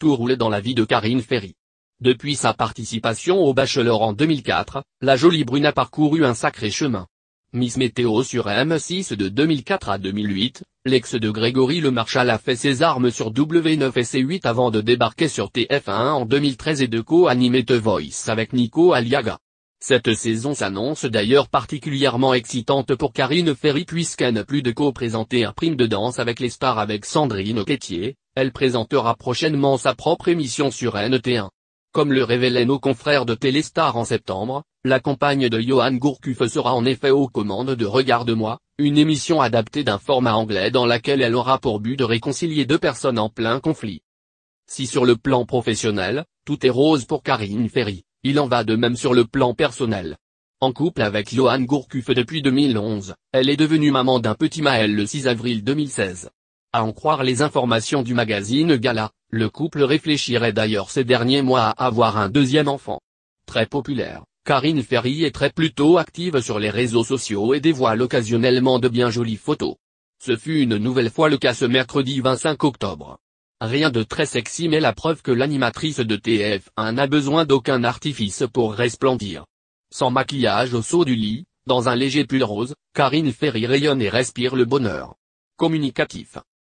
Tout roulait dans la vie de Karine Ferry. Depuis sa participation au Bachelor en 2004, la jolie brune a parcouru un sacré chemin. Miss Météo sur M6 de 2004 à 2008, l'ex de Grégory Le Marchal a fait ses armes sur W9 et C8 avant de débarquer sur TF1 en 2013 et de co-animer The Voice avec Nico Aliaga. Cette saison s'annonce d'ailleurs particulièrement excitante pour Karine Ferry puisqu'elle n'a plus de co-présenter un prime de danse avec les stars avec Sandrine Quétier, elle présentera prochainement sa propre émission sur NT1. Comme le révélaient nos confrères de Téléstar en septembre, la compagne de Johan Gourcuff sera en effet aux commandes de Regarde-moi, une émission adaptée d'un format anglais dans laquelle elle aura pour but de réconcilier deux personnes en plein conflit. Si sur le plan professionnel, tout est rose pour Karine Ferry, il en va de même sur le plan personnel. En couple avec Johan Gourcuff depuis 2011, elle est devenue maman d'un petit Maël le 6 avril 2016. À en croire les informations du magazine Gala, le couple réfléchirait d'ailleurs ces derniers mois à avoir un deuxième enfant. Très populaire, Karine Ferry est très plutôt active sur les réseaux sociaux et dévoile occasionnellement de bien jolies photos. Ce fut une nouvelle fois le cas ce mercredi 25 octobre. Rien de très sexy mais la preuve que l'animatrice de TF1 n'a besoin d'aucun artifice pour resplendir. Sans maquillage au saut du lit, dans un léger pull rose, Karine Ferry rayonne et respire le bonheur. Communicatif.